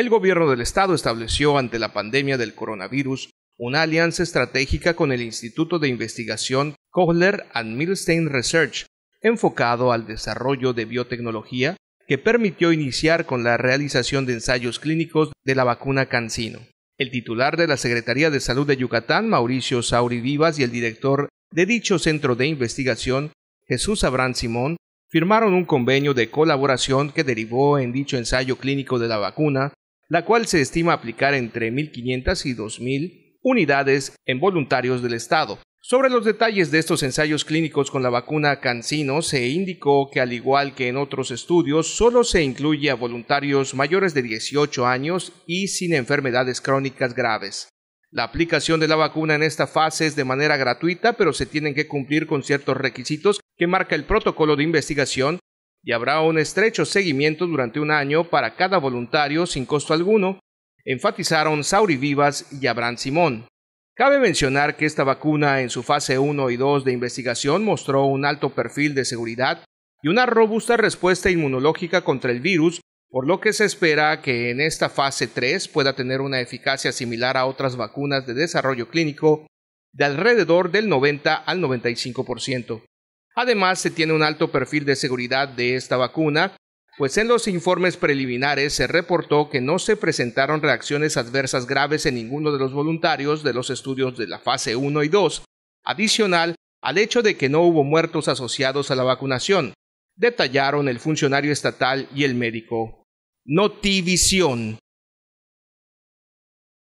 El gobierno del Estado estableció ante la pandemia del coronavirus una alianza estratégica con el Instituto de Investigación Kohler and Milstein Research, enfocado al desarrollo de biotecnología, que permitió iniciar con la realización de ensayos clínicos de la vacuna CanSino. El titular de la Secretaría de Salud de Yucatán, Mauricio Sauri Vivas, y el director de dicho centro de investigación, Jesús Abrán Simón, firmaron un convenio de colaboración que derivó en dicho ensayo clínico de la vacuna la cual se estima aplicar entre 1.500 y 2.000 unidades en voluntarios del Estado. Sobre los detalles de estos ensayos clínicos con la vacuna Cancino, se indicó que al igual que en otros estudios, solo se incluye a voluntarios mayores de 18 años y sin enfermedades crónicas graves. La aplicación de la vacuna en esta fase es de manera gratuita, pero se tienen que cumplir con ciertos requisitos que marca el protocolo de investigación y habrá un estrecho seguimiento durante un año para cada voluntario sin costo alguno, enfatizaron Sauri Vivas y Abraham Simón. Cabe mencionar que esta vacuna en su fase 1 y 2 de investigación mostró un alto perfil de seguridad y una robusta respuesta inmunológica contra el virus, por lo que se espera que en esta fase 3 pueda tener una eficacia similar a otras vacunas de desarrollo clínico de alrededor del 90 al 95%. Además, se tiene un alto perfil de seguridad de esta vacuna, pues en los informes preliminares se reportó que no se presentaron reacciones adversas graves en ninguno de los voluntarios de los estudios de la fase 1 y 2, adicional al hecho de que no hubo muertos asociados a la vacunación, detallaron el funcionario estatal y el médico. Notivisión.